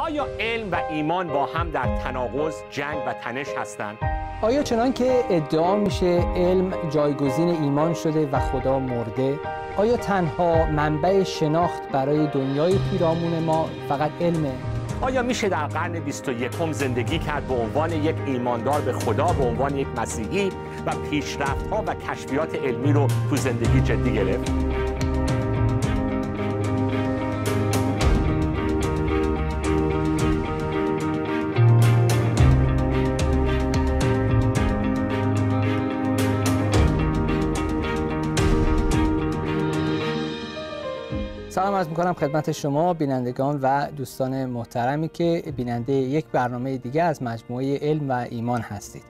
آیا علم و ایمان با هم در تناقض جنگ و تنش هستند؟ آیا چنان که ادعا میشه علم جایگزین ایمان شده و خدا مرده؟ آیا تنها منبع شناخت برای دنیای پیرامون ما فقط علمه؟ آیا میشه در قرن 21 زندگی کرد به عنوان یک ایماندار به خدا به عنوان یک مسیحی و پیشرفت و کشفیات علمی رو تو زندگی جدی گرفت؟ عرض میکنم خدمت شما بینندگان و دوستان محترمی که بیننده یک برنامه دیگه از مجموعه علم و ایمان هستید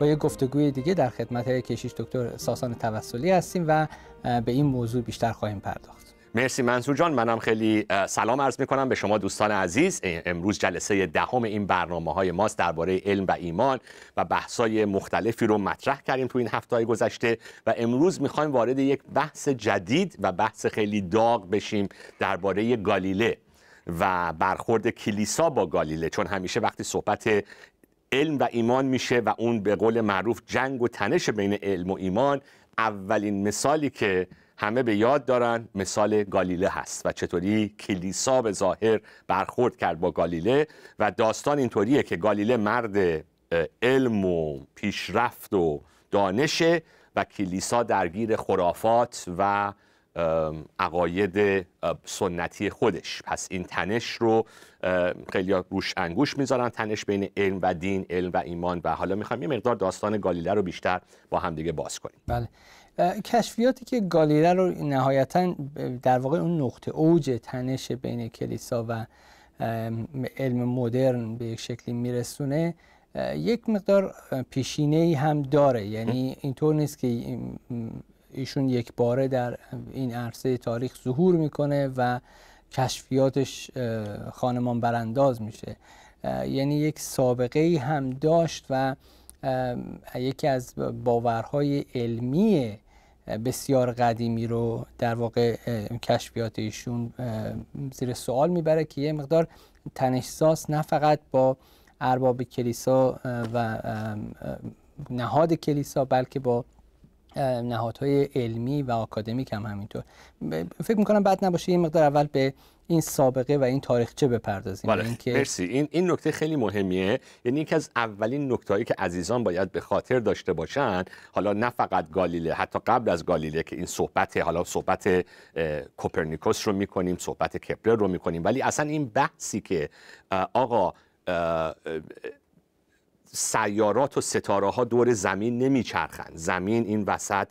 با یک گفتگوی دیگه در خدمت کشیش دکتر ساسان توسلی هستیم و به این موضوع بیشتر خواهیم پرداخت مرسی منصور جان منم خیلی سلام عرض میکنم به شما دوستان عزیز امروز جلسه دهم این برنامه های ماست درباره علم و ایمان و های مختلفی رو مطرح کردیم تو این هفته گذشته و امروز میخوایم وارد یک بحث جدید و بحث خیلی داغ بشیم درباره گالیله و برخورد کلیسا با گالیله چون همیشه وقتی صحبت علم و ایمان میشه و اون به قول معروف جنگ و تنش بین علم و ایمان اولین مثالی که همه به یاد دارن مثال گالیله هست و چطوری کلیسا به ظاهر برخورد کرد با گالیله و داستان اینطوریه که گالیله مرد علم و پیشرفت و دانشه و کلیسا درگیر خرافات و عقاید سنتی خودش پس این تنش رو خیلی روش انگوش میذارن تنش بین علم و دین علم و ایمان و حالا میخوایم یه مقدار داستان گالیله رو بیشتر با هم باز کنیم بله کشفیاتی که گالیله رو نهایتا در واقع اون نقطه اوج تنش بین کلیسا و علم مدرن به یک شکلی میرسونه یک مقدار پیشینه هم داره یعنی اینطور نیست که ایشون یک باره در این عرصه تاریخ ظهور میکنه و کشفیاتش خانمان برانداز میشه یعنی یک سابقه ای هم داشت و یکی از باورهای علمی بسیار قدیمی رو در واقع کشفیات ایشون زیر سوال میبره که یه مقدار تنشساس نه فقط با ارباب کلیسا و نهاد کلیسا بلکه با نهادهای علمی و آکادمیک هم همینطور فکر میکنم بد نباشه این مقدار اول به این سابقه و این تاریخچه بپردازیم بله. یعنی این مرسی این این نکته خیلی مهمیه یعنی یکی از اولین هایی که عزیزان باید به خاطر داشته باشن حالا نه فقط گالیله حتی قبل از گالیله که این صحبت حالا صحبت کوپرنیکوس رو میکنیم صحبت کپلر رو میکنیم ولی اصلا این بحثی که آقا سیارات و ستاره ها دور زمین نمیچرخند زمین این وسط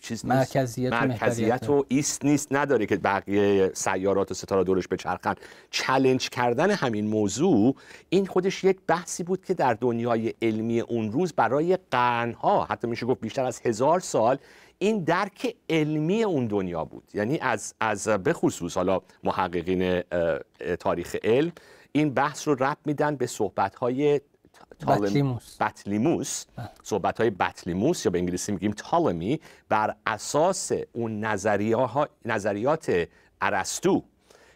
چیز مرکزیت, مرکزیت و ایست نیست نداره که بقیه سیارات و ستاره دورش بچرخن چلنج کردن همین موضوع این خودش یک بحثی بود که در دنیای علمی اون روز برای قرنها حتی میشه گفت بیشتر از هزار سال این درک علمی اون دنیا بود یعنی از از بخصوص حالا محققین تاریخ علم این بحث رو رب میدن به صحبت‌های بطلیموس بطلیموس صحبت های بطلیموس یا به انگلیسی میگیم تالمی بر اساس اون نظریات ارسطو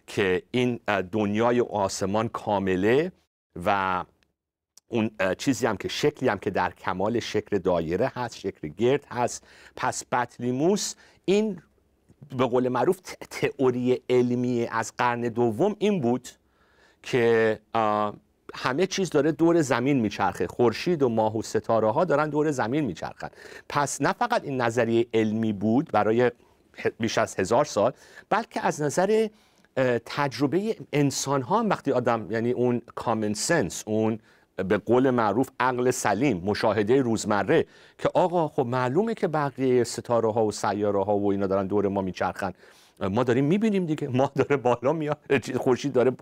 که این دنیای آسمان کامله و اون چیزی هم که شکلی هم که در کمال شکل دایره هست شکل گرد هست پس بطلیموس این به قول معروف تئوری علمی از قرن دوم این بود که همه چیز داره دور زمین میچرخه خورشید و ماه و ستاره ها دارن دور زمین میچرخن پس نه فقط این نظریه علمی بود برای بیش از هزار سال بلکه از نظر تجربه انسان ها وقتی آدم یعنی اون کامن سنس اون به قول معروف عقل سلیم مشاهده روزمره که آقا خب معلومه که بقیه ستاره ها و سیاره ها و اینا دارن دور ما میچرخن ما داریم میبینیم دیگه ما داره بالا میاد خورشید داره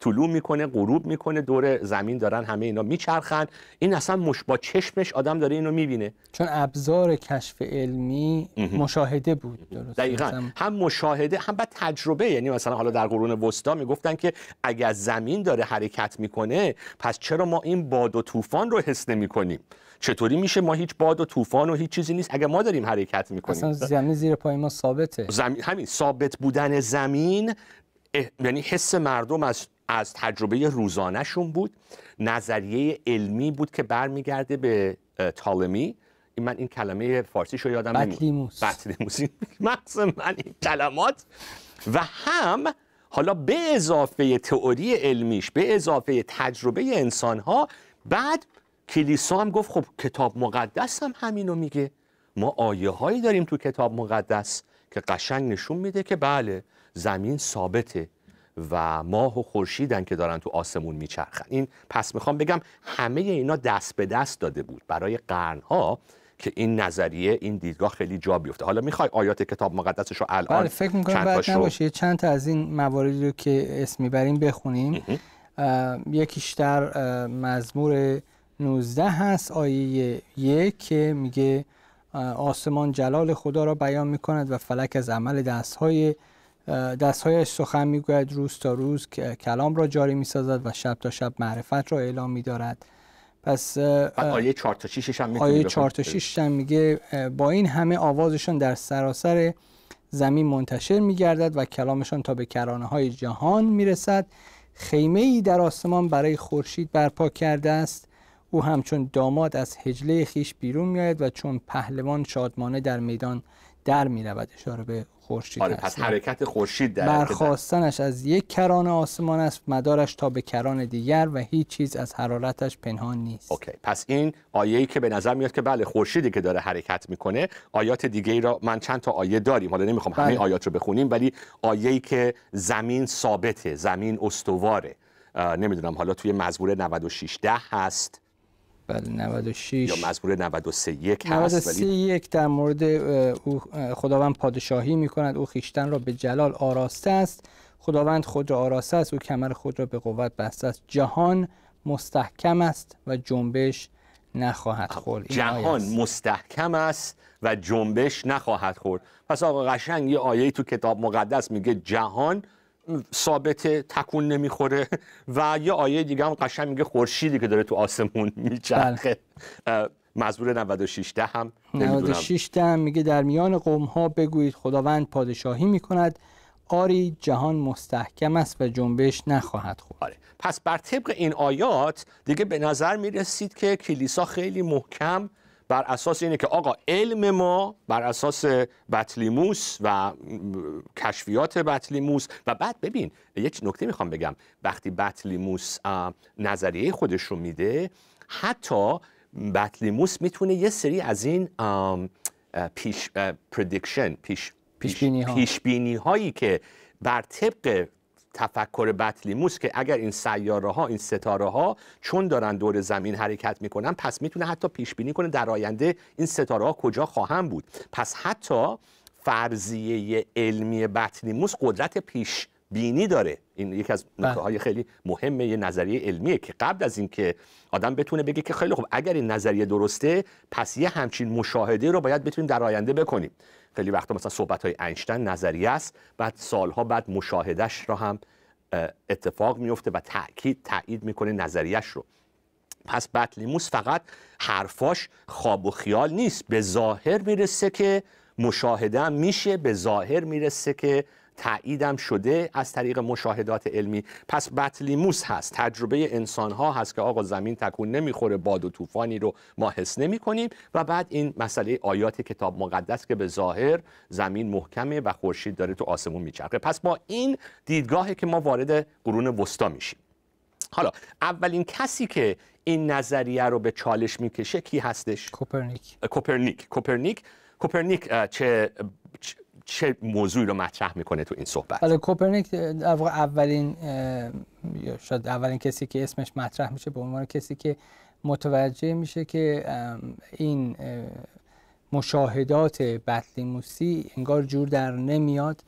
طلوع میکنه غروب میکنه دور زمین دارن همه اینا میچرخن این اصلا مش با چشمش آدم داره اینو میبینه چون ابزار کشف علمی مشاهده بود درست دقیقا هم مشاهده هم بعد تجربه یعنی مثلا حالا در قرون وسطا میگفتن که اگر زمین داره حرکت میکنه پس چرا ما این باد و طوفان رو حس نمیکنیم چطوری میشه ما هیچ باد و طوفان و هیچ چیزی نیست اگر ما داریم حرکت میکنیم اصلا زمین زیر پای ما ثابته زمین همین ثابت بودن زمین یعنی حس مردم از از تجربه روزانهشون بود نظریه علمی بود که برمیگرده به تالمی من این کلمه فارسی شو یادم بطلیموس بطلیموس مغز من این کلمات و هم حالا به اضافه تئوری علمیش به اضافه تجربه انسانها بعد کلیسا هم گفت خب کتاب مقدس هم همینو میگه ما آیه هایی داریم تو کتاب مقدس که قشنگ نشون میده که بله زمین ثابته و ماه و خورشیدن که دارن تو آسمون میچرخن این پس میخوام بگم همه اینا دست به دست داده بود برای قرنها که این نظریه این دیدگاه خیلی جا بیفته حالا میخوای آیات کتاب مقدسشو رو الان بله، فکر میکنم چند تا از این مواردی رو که اسم میبریم بخونیم یکیش در مزمور 19 هست آیه یک که میگه آسمان جلال خدا را بیان میکند و فلک از عمل دستهای دستهایش سخن میگوید روز تا روز کلام را جاری میسازد و شب تا شب معرفت را اعلام میدارد پس آیه 4 تا 6 هم آیه تا هم میگه با این همه آوازشان در سراسر زمین منتشر میگردد و کلامشان تا به کرانه های جهان میرسد خیمه ای در آسمان برای خورشید برپا کرده است او همچون داماد از هجله خیش بیرون میآید و چون پهلوان شادمانه در میدان در می اشاره به خورشید آره پس حرکت خورشید در برخواستنش از یک کران آسمان است مدارش تا به کران دیگر و هیچ چیز از حرارتش پنهان نیست اوکی پس این آیه‌ای که به نظر میاد که بله خورشیدی که داره حرکت میکنه آیات دیگه ای را من چند تا آیه داریم حالا نمیخوام بله. همه آیات رو بخونیم ولی آیه‌ای که زمین ثابته زمین استواره نمیدونم حالا توی مزبور 96 هست بله 96 یا مزمور 93 یک هست 93 یک در مورد او خداوند پادشاهی می کند او خیشتن را به جلال آراسته است خداوند خود را آراسته است او کمر خود را به قوت بسته است جهان مستحکم است و جنبش نخواهد خب، خورد جهان مستحکم است و جنبش نخواهد خورد پس آقا قشنگ یه آیه تو کتاب مقدس میگه جهان ثابت تکون نمیخوره و یه آیه دیگه هم قشنگ میگه خورشیدی که داره تو آسمون میچرخه بله. مزبور 96 ده هم 96 ده هم میگه در میان قوم ها بگویید خداوند پادشاهی میکند آری جهان مستحکم است و جنبش نخواهد خورد آره. پس بر طبق این آیات دیگه به نظر میرسید که کلیسا خیلی محکم بر اساس اینه که آقا علم ما بر اساس بطلیموس و کشفیات بطلیموس و بعد ببین یک نکته میخوام بگم وقتی بطلیموس نظریه خودش رو میده حتی بطلیموس میتونه یه سری از این پیش پیش پیش پیش بینی هایی که بر طبق تفکر بطلیموس که اگر این سیاره ها این ستاره ها چون دارن دور زمین حرکت میکنن پس میتونه حتی پیش بینی کنه در آینده این ستاره ها کجا خواهند بود پس حتی فرضیه علمی بطلیموس قدرت پیش بینی داره این یکی از بله. نکته خیلی مهمه یه نظریه علمیه که قبل از اینکه آدم بتونه بگه که خیلی خب اگر این نظریه درسته پس یه همچین مشاهده رو باید بتونیم در آینده بکنیم خیلی وقتا مثلا صحبت های نظریه است بعد سالها بعد مشاهدش را هم اتفاق میفته و تاکید تایید میکنه نظریش رو پس بطلیموس فقط حرفاش خواب و خیال نیست به ظاهر میرسه که مشاهده میشه به ظاهر میرسه که تاییدم شده از طریق مشاهدات علمی پس بطلیموس هست تجربه انسان ها هست که آقا زمین تکون نمیخوره باد و طوفانی رو ما حس نمی کنیم و بعد این مسئله آیات کتاب مقدس که به ظاهر زمین محکمه و خورشید داره تو آسمون میچرخه پس با این دیدگاهی که ما وارد قرون وسطا میشیم حالا اولین کسی که این نظریه رو به چالش میکشه کی هستش کوپرنیک کوپرنیک کوپرنیک کوپرنیک چه چه موضوعی رو مطرح میکنه تو این صحبت بله کوپرنیک در واقع اولین شاید اولین کسی که اسمش مطرح میشه به عنوان کسی که متوجه میشه که این مشاهدات بطلیموسی انگار جور در نمیاد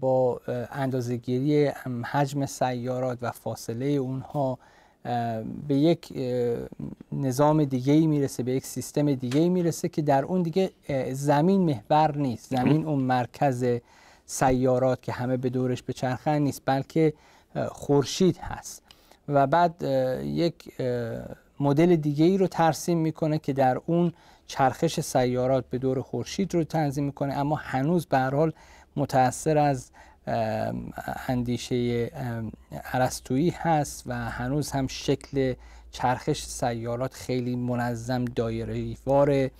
با اندازه‌گیری حجم سیارات و فاصله اونها به یک نظام دیگه ای میرسه به یک سیستم دیگه ای میرسه که در اون دیگه زمین محور نیست زمین اون مرکز سیارات که همه به دورش به چرخن نیست بلکه خورشید هست و بعد یک مدل دیگه ای رو ترسیم میکنه که در اون چرخش سیارات به دور خورشید رو تنظیم میکنه اما هنوز به حال متأثر از اندیشه عرستویی هست و هنوز هم شکل چرخش سیارات خیلی منظم دایره واره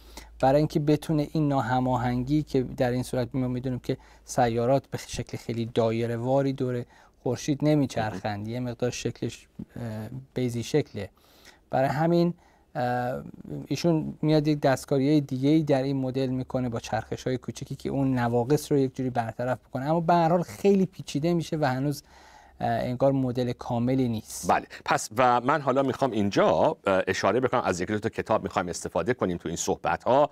برای اینکه بتونه این ناهماهنگی که در این صورت ما میدونیم که سیارات به شکل خیلی دایره واری دوره خورشید نمیچرخند یه مقدار شکلش بیزی شکله برای همین ایشون میاد یک دستکاری دیگه ای در این مدل میکنه با چرخش های کوچکی که اون نواقص رو یک جوری برطرف بکنه اما به هر حال خیلی پیچیده میشه و هنوز انگار مدل کاملی نیست بله پس و من حالا میخوام اینجا اشاره بکنم از یک دو تا کتاب میخوام استفاده کنیم تو این صحبت ها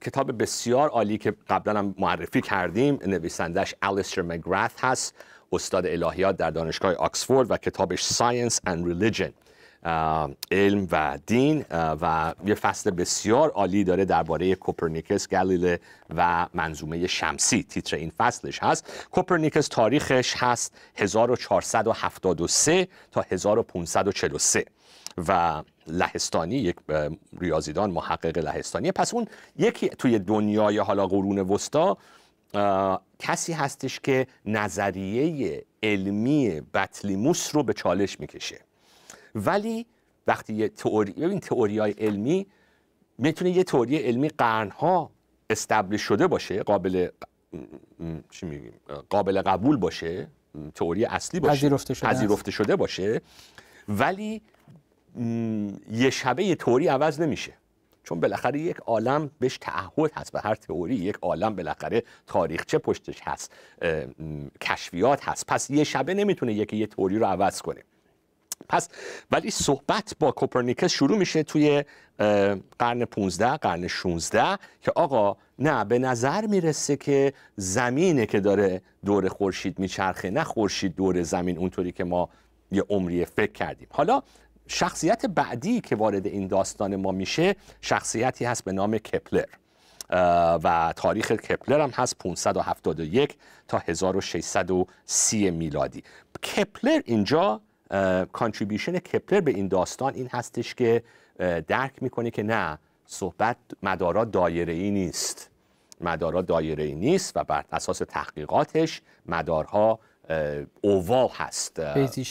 کتاب بسیار عالی که قبلا هم معرفی کردیم نویسندش الیستر مگرث هست استاد الهیات در دانشگاه آکسفورد و کتابش Science and Religion علم و دین و یه فصل بسیار عالی داره درباره کوپرنیکس گلیله و منظومه شمسی تیتر این فصلش هست کوپرنیکس تاریخش هست 1473 تا 1543 و لهستانی یک ریاضیدان محقق لهستانی پس اون یکی توی دنیای حالا قرون وسطا کسی هستش که نظریه علمی بطلیموس رو به چالش میکشه ولی وقتی یه تئوری ببین تئوری های علمی میتونه یه تئوری علمی قرنها استبل شده باشه قابل چی میگیم قابل قبول باشه تئوری اصلی باشه پذیرفته شده, شده باشه ولی یه شبه یه تئوری عوض نمیشه چون بالاخره یک عالم بهش تعهد هست و هر تئوری یک عالم بالاخره تاریخچه پشتش هست کشفیات هست پس یه شبه نمیتونه یکی یه تئوری رو عوض کنه پس ولی صحبت با کوپرنیکس شروع میشه توی قرن 15 قرن 16 که آقا نه به نظر میرسه که زمینه که داره دور خورشید میچرخه نه خورشید دور زمین اونطوری که ما یه عمری فکر کردیم حالا شخصیت بعدی که وارد این داستان ما میشه شخصیتی هست به نام کپلر و تاریخ کپلر هم هست 571 تا 1630 میلادی کپلر اینجا کانتریبیوشن کپلر به این داستان این هستش که درک میکنه که نه صحبت مدارا دایره ای نیست مدارا دایره ای نیست و بر اساس تحقیقاتش مدارها اووا هست بیزی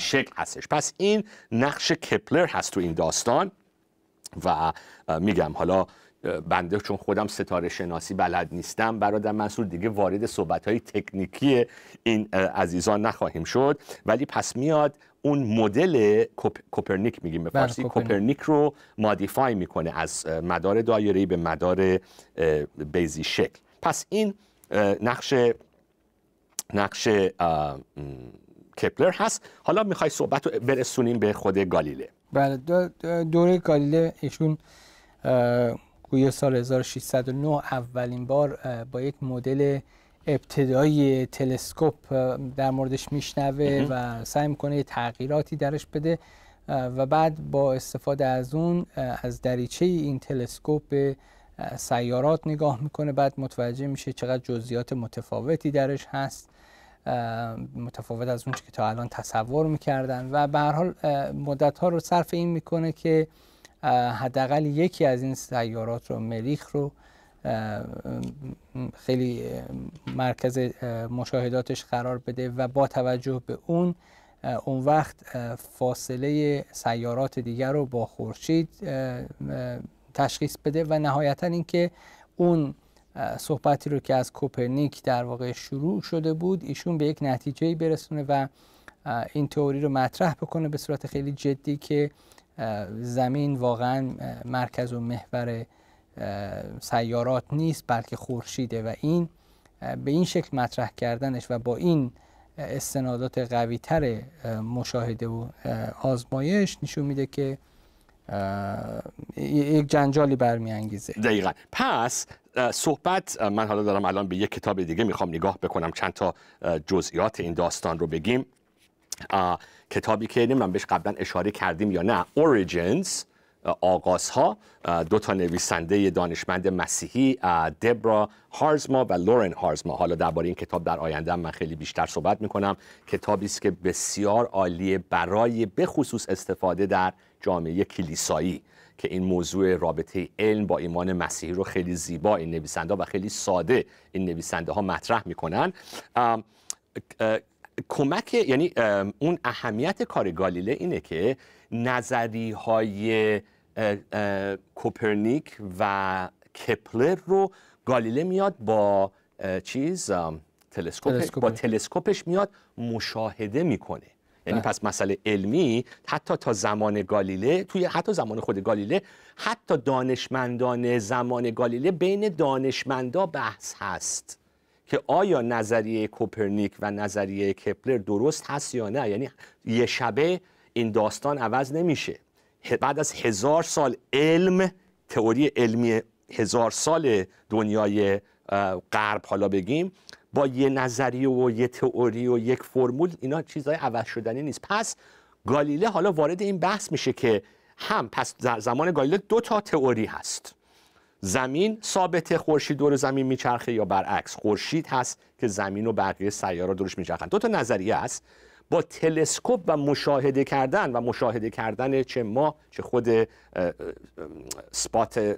شکل, هستش پس این نقش کپلر هست تو این داستان و میگم حالا بنده چون خودم ستاره شناسی بلد نیستم برادر منصور دیگه وارد صحبت های تکنیکی این عزیزان نخواهیم شد ولی پس میاد اون مدل کوپرنیک میگیم به بله، فارسی کوپرنیک رو مادیفای میکنه از مدار دایره به مدار بیزی شکل پس این نقش نقش کپلر هست حالا میخوای صحبت رو برسونیم به خود گالیله بله دوره گالیله ایشون گویا سال 1609 اولین بار با یک مدل ابتدایی تلسکوپ در موردش میشنوه و سعی میکنه یه تغییراتی درش بده و بعد با استفاده از اون از دریچه این تلسکوپ به سیارات نگاه میکنه بعد متوجه میشه چقدر جزئیات متفاوتی درش هست متفاوت از اون که تا الان تصور میکردن و به هر حال مدت ها رو صرف این میکنه که حداقل یکی از این سیارات رو مریخ رو خیلی مرکز مشاهداتش قرار بده و با توجه به اون اون وقت فاصله سیارات دیگر رو با خورشید تشخیص بده و نهایتا اینکه اون صحبتی رو که از کوپرنیک در واقع شروع شده بود ایشون به یک نتیجه برسونه و این تئوری رو مطرح بکنه به صورت خیلی جدی که زمین واقعا مرکز و محور سیارات نیست بلکه خورشیده و این به این شکل مطرح کردنش و با این استنادات قویتر مشاهده و آزمایش نشون میده که یک جنجالی برمیانگیزه دقیقا پس صحبت من حالا دارم الان به یک کتاب دیگه میخوام نگاه بکنم چند تا جزئیات این داستان رو بگیم کتابی که نمیدونم یعنی بهش قبلا اشاره کردیم یا نه Origins آغازها دو تا نویسنده دانشمند مسیحی دبرا هارزما و لورن هارزما حالا درباره این کتاب در آینده من خیلی بیشتر صحبت میکنم کتابی است که بسیار عالیه برای بخصوص استفاده در جامعه کلیسایی که این موضوع رابطه علم با ایمان مسیحی رو خیلی زیبا این نویسنده و خیلی ساده این نویسنده ها مطرح میکنن کمک یعنی اون اهمیت کار گالیله اینه که نظری های کوپرنیک و کپلر رو گالیله میاد با چیز تلسکوپ با تلسکوپش میاد مشاهده میکنه یعنی بله. پس مسئله علمی حتی تا زمان گالیله توی حتی زمان خود گالیله حتی دانشمندان زمان گالیله بین دانشمندا بحث هست که آیا نظریه کوپرنیک و نظریه کپلر درست هست یا نه یعنی یه شبه این داستان عوض نمیشه بعد از هزار سال علم تئوری علمی هزار سال دنیای غرب حالا بگیم با یه نظریه و یه تئوری و یک فرمول اینا چیزهای عوض شدنی نیست پس گالیله حالا وارد این بحث میشه که هم پس در زمان گالیله دو تا تئوری هست زمین ثابت خورشید دور زمین میچرخه یا برعکس خورشید هست که زمین و بقیه سیاره دورش میچرخن دو تا نظریه است با تلسکوپ و مشاهده کردن و مشاهده کردن چه ما چه خود سپات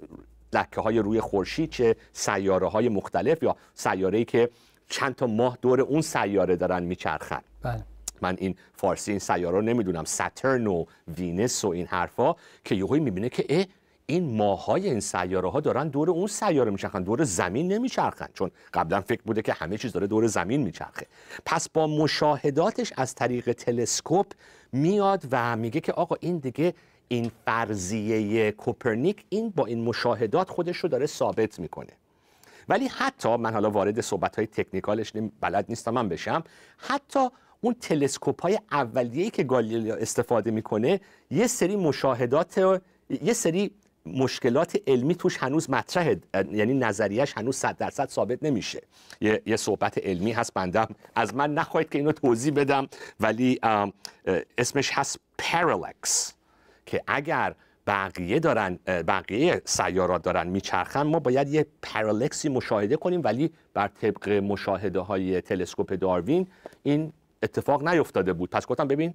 لکه های روی خورشید چه سیاره های مختلف یا سیاره که چند تا ماه دور اون سیاره دارن میچرخن بله. من این فارسی این سیاره رو نمیدونم سترن و وینس و این حرفا که یهویی میبینه که این ماهای این سیاره ها دارن دور اون سیاره میچرخن دور زمین نمیچرخن چون قبلا فکر بوده که همه چیز داره دور زمین میچرخه پس با مشاهداتش از طریق تلسکوپ میاد و میگه که آقا این دیگه این فرضیه کوپرنیک این با این مشاهدات خودش رو داره ثابت میکنه ولی حتی من حالا وارد صحبت های تکنیکالش بلد نیستم من بشم حتی اون تلسکوپ های اولیه‌ای که گالیله استفاده میکنه یه سری مشاهدات یه سری مشکلات علمی توش هنوز مطرحه یعنی نظریش هنوز صد درصد ثابت نمیشه یه،, صحبت علمی هست بندم از من نخواهید که اینو توضیح بدم ولی اسمش هست پارالکس که اگر بقیه دارن بقیه سیارات دارن میچرخن ما باید یه پارالکسی مشاهده کنیم ولی بر طبق مشاهده های تلسکوپ داروین این اتفاق نیفتاده بود پس گفتم ببین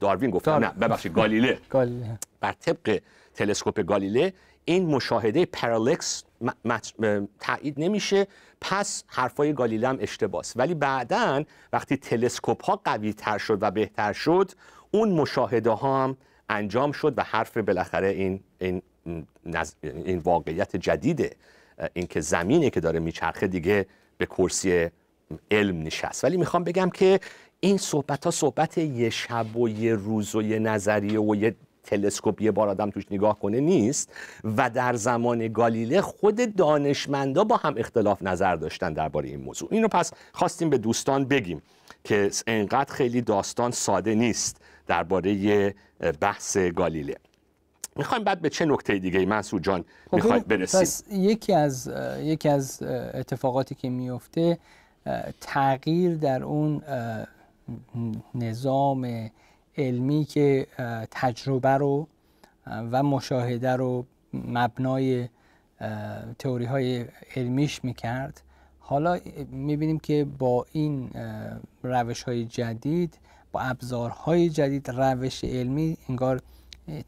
داروین گفت نه ببخشید گالیله بر طبق تلسکوپ گالیله این مشاهده پرالکس تایید نمیشه پس حرفای گالیله هم اشتباس ولی بعدا وقتی تلسکوپ ها قوی تر شد و بهتر شد اون مشاهده ها هم انجام شد و حرف بالاخره این, این, این واقعیت جدیده اینکه زمینی که داره میچرخه دیگه به کرسی علم نشست ولی میخوام بگم که این صحبت ها صحبت یه شب و یه روز و یه نظریه و یه تلسکوپ یه بار آدم توش نگاه کنه نیست و در زمان گالیله خود دانشمندا با هم اختلاف نظر داشتن درباره این موضوع اینو پس خواستیم به دوستان بگیم که انقدر خیلی داستان ساده نیست درباره بحث گالیله میخوایم بعد به چه نکته دیگه منصور جان خب میخواید برسیم پس یکی از یکی از اتفاقاتی که میفته تغییر در اون نظام علمی که تجربه رو و مشاهده رو مبنای تئوری های علمیش میکرد حالا میبینیم که با این روش های جدید با ابزارهای جدید روش علمی انگار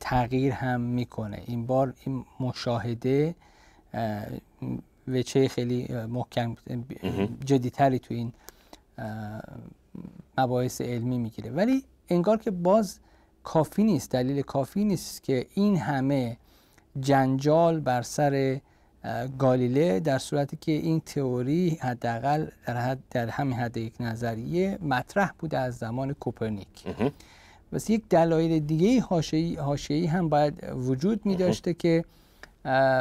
تغییر هم میکنه این بار این مشاهده وچه خیلی محکم جدیتری تو این مباحث علمی میگیره ولی انگار که باز کافی نیست دلیل کافی نیست که این همه جنجال بر سر گالیله در صورتی که این تئوری حداقل در, حد در همین حد یک نظریه مطرح بوده از زمان کوپرنیک بس یک دلایل دیگه حاشیه‌ای هم باید وجود می داشته که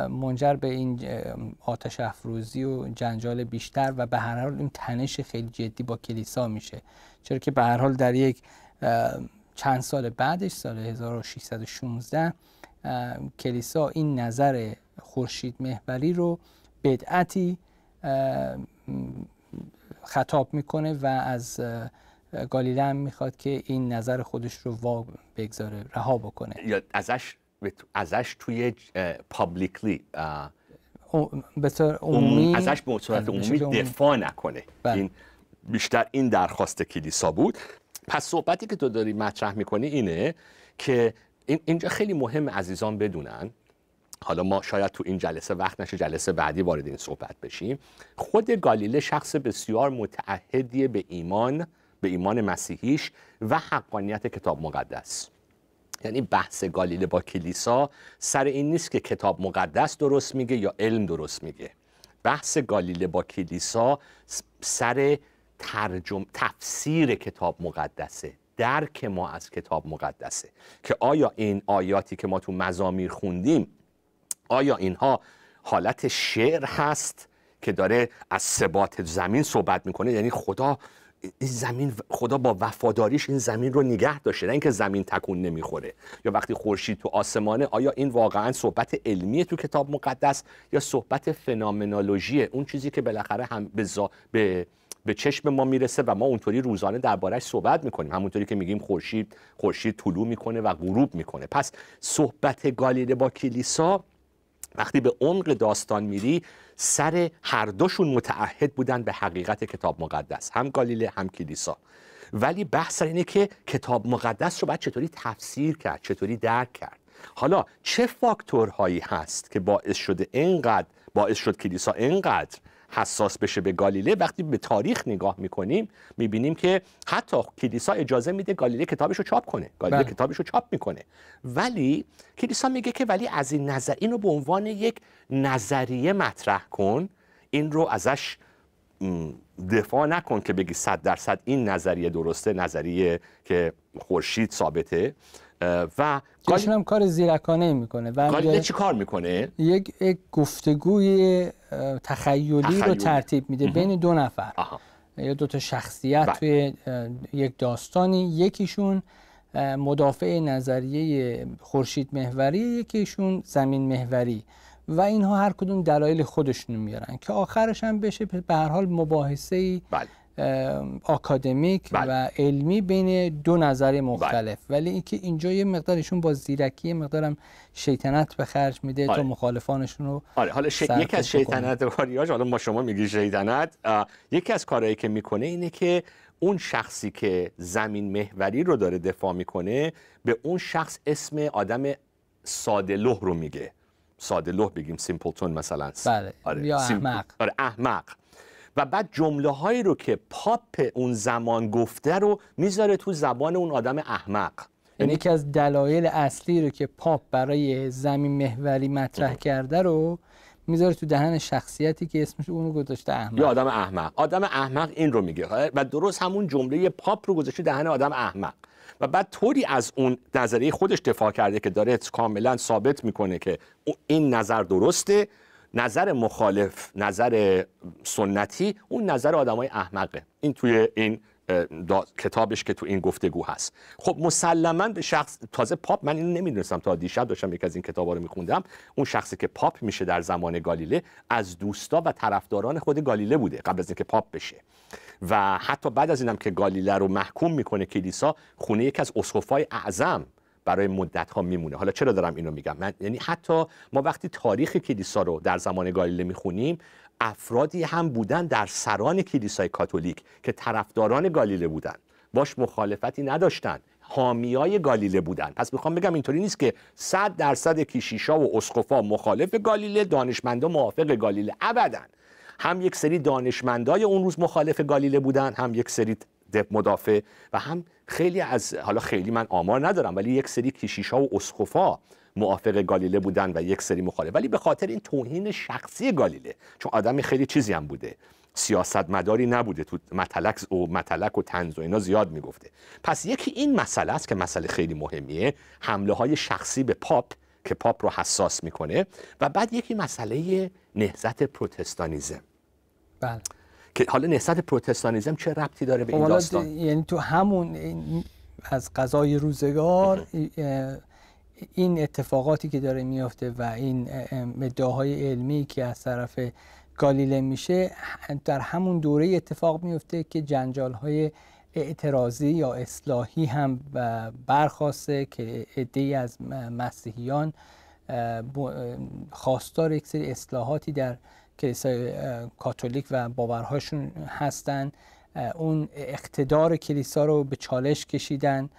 منجر به این آتش افروزی و جنجال بیشتر و به هر حال این تنش خیلی جدی با کلیسا میشه چرا که به هر حال در یک چند سال بعدش سال 1616 کلیسا این نظر خورشید محوری رو بدعتی خطاب میکنه و از گالیله هم میخواد که این نظر خودش رو وا بگذاره رها بکنه یا ازش ازش توی پابلیکلی ازش به صورت عمومی دفاع نکنه بله. این بیشتر این درخواست کلیسا بود پس صحبتی که تو داری مطرح میکنی اینه که اینجا خیلی مهم عزیزان بدونن حالا ما شاید تو این جلسه وقت نشه جلسه بعدی وارد این صحبت بشیم خود گالیله شخص بسیار متعهدی به ایمان به ایمان مسیحیش و حقانیت کتاب مقدس یعنی بحث گالیله با کلیسا سر این نیست که کتاب مقدس درست میگه یا علم درست میگه بحث گالیله با کلیسا سر ترجم تفسیر کتاب مقدسه درک ما از کتاب مقدسه که آیا این آیاتی که ما تو مزامیر خوندیم آیا اینها حالت شعر هست که داره از ثبات زمین صحبت میکنه یعنی خدا زمین خدا با وفاداریش این زمین رو نگه داشته نه اینکه زمین تکون نمیخوره یا وقتی خورشید تو آسمانه آیا این واقعا صحبت علمی تو کتاب مقدس یا صحبت فنامنالوژیه اون چیزی که بالاخره هم به, به چشم ما میرسه و ما اونطوری روزانه دربارهش صحبت میکنیم همونطوری که میگیم خورشید خورشید طلوع میکنه و غروب میکنه پس صحبت گالیله با کلیسا وقتی به عمق داستان میری سر هر دوشون متعهد بودن به حقیقت کتاب مقدس هم گالیله هم کلیسا ولی بحث اینه که کتاب مقدس رو باید چطوری تفسیر کرد چطوری درک کرد حالا چه فاکتورهایی هست که باعث شده اینقدر باعث شد کلیسا اینقدر حساس بشه به گالیله وقتی به تاریخ نگاه میکنیم میبینیم که حتی کلیسا اجازه میده گالیله کتابش رو چاپ کنه گالیله بله. کتابش رو چاپ میکنه ولی کلیسا میگه که ولی از این نظر این رو به عنوان یک نظریه مطرح کن این رو ازش دفاع نکن که بگی صد درصد این نظریه درسته نظریه که خورشید ثابته و هم کار زیرکانه میکنه و کار میکنه یک, گفتگوی تخیلی, رو ترتیب میده بین دو نفر یا دو تا شخصیت بله. توی یک داستانی یکیشون مدافع نظریه خورشید محوری یکیشون زمین محوری و اینها هر کدوم دلایل خودشون میارن که آخرش هم بشه به هر حال مباحثه ای بله. آکادمیک و بله. علمی بین دو نظر بله. مختلف ولی اینکه اینجا یه مقدارشون با زیرکی مقدارم شیطنت به خرج میده آره. تا مخالفانشون رو آره حالا یکی از شیطنت واریاش حالا ما شما میگی شیطنت یکی از کارهایی که میکنه اینه که اون شخصی که زمین محوری رو داره دفاع میکنه به اون شخص اسم آدم ساده لح رو میگه ساده لح بگیم سیمپلتون مثلا بله. آره. یا احمق آره احمق و بعد جمله هایی رو که پاپ اون زمان گفته رو میذاره تو زبان اون آدم احمق یعنی یکی از دلایل اصلی رو که پاپ برای زمین محوری مطرح کرده رو میذاره تو دهن شخصیتی که اسمش اونو گذاشته احمق یا آدم احمق آدم احمق این رو میگه و درست همون جمله پاپ رو گذاشته دهن آدم احمق و بعد طوری از اون نظریه خودش دفاع کرده که داره کاملا ثابت میکنه که این نظر درسته نظر مخالف نظر سنتی اون نظر آدمای احمقه این توی این کتابش که تو این گفتگو هست خب مسلما به شخص تازه پاپ من اینو نمیدونستم تا دیشب داشتم یک از این کتابا رو میخوندم اون شخصی که پاپ میشه در زمان گالیله از دوستا و طرفداران خود گالیله بوده قبل از اینکه پاپ بشه و حتی بعد از اینم که گالیله رو محکوم میکنه کلیسا خونه یکی از اسقفای اعظم برای مدت ها میمونه حالا چرا دارم اینو میگم من یعنی حتی ما وقتی تاریخ کلیسا رو در زمان گالیله میخونیم افرادی هم بودن در سران کلیسای کاتولیک که طرفداران گالیله بودن باش مخالفتی نداشتن حامیای گالیله بودن پس میخوام بگم اینطوری نیست که 100 درصد کیشیشا و اسقفا مخالف گالیله دانشمندا موافق گالیله ابدا هم یک سری دانشمندای اون روز مخالف گالیله بودن هم یک سری دپ مدافع و هم خیلی از حالا خیلی من آمار ندارم ولی یک سری کشیشا و اسخفا موافق گالیله بودن و یک سری مخالف ولی به خاطر این توهین شخصی گالیله چون آدمی خیلی چیزی هم بوده سیاستمداری نبوده تو متلک و متلک و تنز و اینا زیاد میگفته پس یکی این مسئله است که مسئله خیلی مهمیه حمله های شخصی به پاپ که پاپ رو حساس میکنه و بعد یکی مسئله نهزت پروتستانیزم بله که حالا نسبت پروتستانیزم چه ربطی داره به خب این داستان یعنی تو همون از قضای روزگار این اتفاقاتی که داره میافته و این ادعاهای علمی که از طرف گالیله میشه در همون دوره اتفاق میفته که جنجال های اعتراضی یا اصلاحی هم برخواسته که عده از مسیحیان خواستار یک سری اصلاحاتی در کلیسای کاتولیک و باورهاشون هستن اون اقتدار کلیسا رو به چالش کشیدن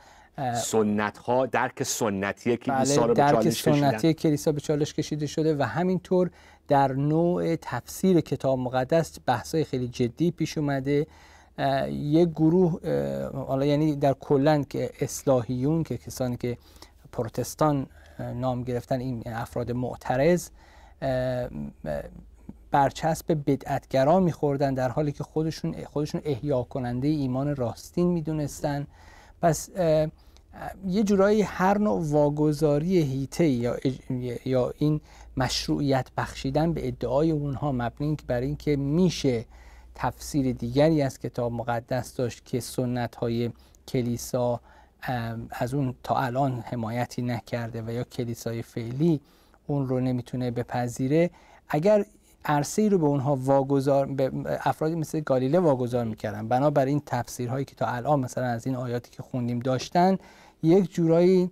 سنت ها درک سنتی کلیسا بله، رو به چالش سنتی کلیسا به چالش کشیده شده و همینطور در نوع تفسیر کتاب مقدس بحثای خیلی جدی پیش اومده یک گروه حالا یعنی در کلند که اصلاحیون که کسانی که پروتستان نام گرفتن این افراد معترض برچسب بدعتگرا میخوردن در حالی که خودشون خودشون احیا کننده ایمان راستین میدونستن پس یه جورایی هر نوع واگذاری هیته یا, یا این مشروعیت بخشیدن به ادعای اونها مبنی بر اینکه میشه تفسیر دیگری از کتاب مقدس داشت که سنت های کلیسا از اون تا الان حمایتی نکرده و یا کلیسای فعلی اون رو نمیتونه بپذیره اگر عرصه رو به اونها واگذار به افرادی مثل گالیله واگذار میکردن بنابر این تفسیرهایی که تا الان مثلا از این آیاتی که خوندیم داشتن یک جورایی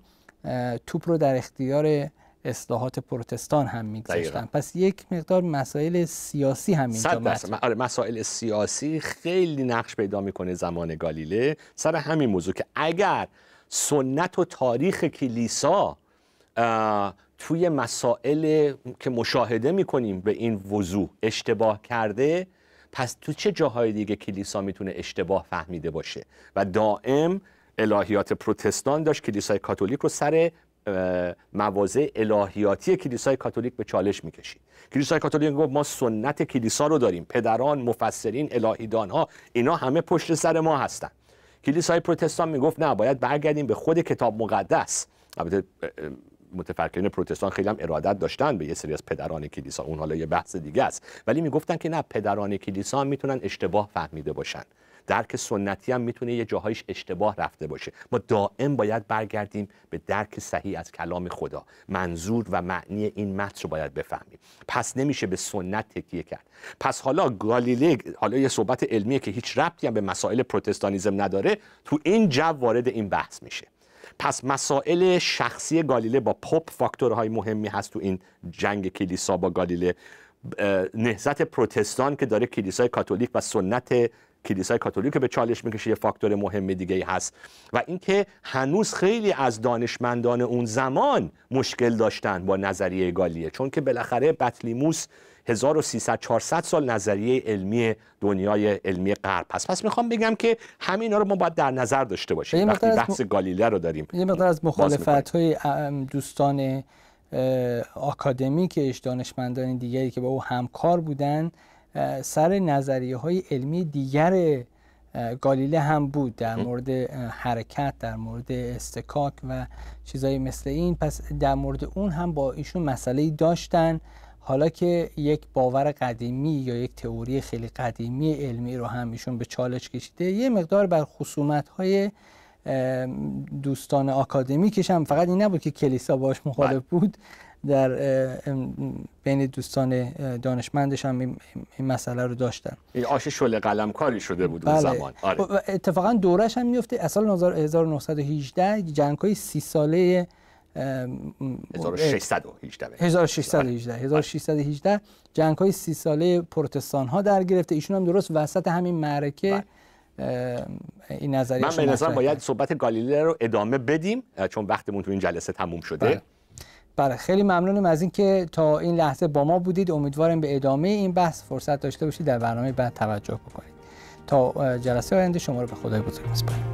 توپ رو در اختیار اصلاحات پروتستان هم میگذاشتن پس یک مقدار مسائل سیاسی هم اینجا آره مسائل سیاسی خیلی نقش پیدا میکنه زمان گالیله سر همین موضوع که اگر سنت و تاریخ کلیسا توی مسائل که مشاهده میکنیم به این وضوع اشتباه کرده پس تو چه جاهای دیگه کلیسا میتونه اشتباه فهمیده باشه و دائم الهیات پروتستان داشت کلیسای کاتولیک رو سر مواضع الهیاتی کلیسای کاتولیک به چالش میکشید کلیسای کاتولیک گفت ما سنت کلیسا رو داریم پدران مفسرین الهیدان ها اینا همه پشت سر ما هستن کلیسای پروتستان میگفت نه باید برگردیم به خود کتاب مقدس متفکرین پروتستان خیلی هم ارادت داشتن به یه سری از پدران کلیسا اون حالا یه بحث دیگه است ولی میگفتن که نه پدران کلیسا میتونن اشتباه فهمیده باشن درک سنتی هم میتونه یه جاهایش اشتباه رفته باشه ما دائم باید برگردیم به درک صحیح از کلام خدا منظور و معنی این متن رو باید بفهمیم پس نمیشه به سنت تکیه کرد پس حالا گالیله حالا یه صحبت علمیه که هیچ ربطی هم به مسائل پروتستانیزم نداره تو این جو وارد این بحث میشه پس مسائل شخصی گالیله با پاپ فاکتورهای مهمی هست تو این جنگ کلیسا با گالیله نهزت پروتستان که داره کلیسای کاتولیک و سنت کلیسای کاتولیک به چالش میکشه یه فاکتور مهم دیگه هست و اینکه هنوز خیلی از دانشمندان اون زمان مشکل داشتن با نظریه گالیله چون که بالاخره بطلیموس 1300 400 سال نظریه علمی دنیای علمی غرب هست پس میخوام بگم که همین رو ما باید در نظر داشته باشیم وقتی بحث گالیله رو داریم یه مقدار از مخالفت های دوستان آکادمیکش دانشمندان دیگری که با او همکار بودن سر نظریه های علمی دیگر گالیله هم بود در مورد حرکت در مورد استکاک و چیزایی مثل این پس در مورد اون هم با ایشون مسئله داشتن حالا که یک باور قدیمی یا یک تئوری خیلی قدیمی علمی رو هم ایشون به چالش کشیده یه مقدار بر خصومت های دوستان آکادمیکش هم فقط این نبود که کلیسا باش مخالف بله. بود در بین دوستان دانشمندش هم این مسئله رو داشتن این آش شل قلم کاری شده بود بله. اون زمان آره. اتفاقا دورش هم میفته اصلا 1918 جنگ های سی ساله 1618 1618 1618 جنگ های سی ساله پروتستان ها در گرفته ایشون هم درست وسط همین معرکه بله. این نظریه من به باید صحبت گالیله رو ادامه بدیم چون وقتمون تو این جلسه تموم شده بله. بله. خیلی ممنونم از اینکه تا این لحظه با ما بودید امیدوارم به ادامه این بحث فرصت داشته باشید در برنامه بعد توجه بکنید تا جلسه آینده شما رو به خدای بزرگ